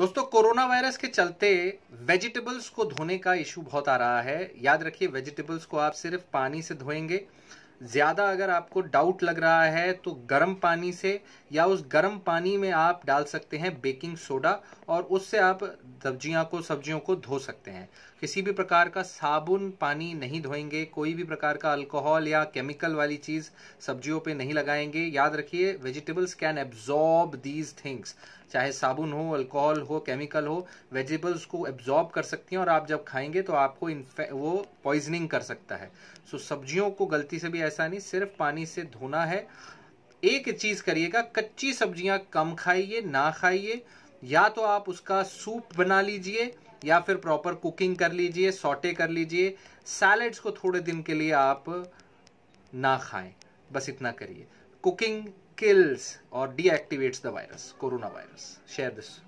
दोस्तों corona virus के चलते वेजिटेबल्स को धोने का इशू बहुत आ रहा है याद रखिए वेजिटेबल्स को आप सिर्फ पानी से धोएंगे ज़्यादा अगर आपको डाउट लग रहा है तो गर्म पानी से या उस गर्म पानी में आप डाल सकते हैं बेकिंग सोडा और उससे आप सब्जियां को सब्जियों को धो सकते हैं किसी भी प्रकार का साबुन पानी नहीं धोएंगे कोई भी प्रकार का अल्कोहल या केमिकल वाली चीज़ सब्जियों पे नहीं लगाएंगे याद रखिए vegetables can absorb these things चाहे साबुन हो अल्कोहल हो केमिकल हो वेजिटेबल्स को एब्जॉर्ब कर सकती हैं और आप जब खाएंगे तो आपको वो पॉइजनिंग कर सकता है सो so, सब्जियों को गलती से भी ऐसा नहीं सिर्फ पानी से धोना है एक चीज करिएगा कच्ची सब्जियां कम खाइए ना खाइए या तो आप उसका सूप बना लीजिए या फिर प्रॉपर कुकिंग कर लीजिए सॉटे कर लीजिए सैलेड्स को थोड़े दिन के लिए आप ना खाएं बस इतना करिए कुकिंग किल्स और deactivates the virus corona virus share this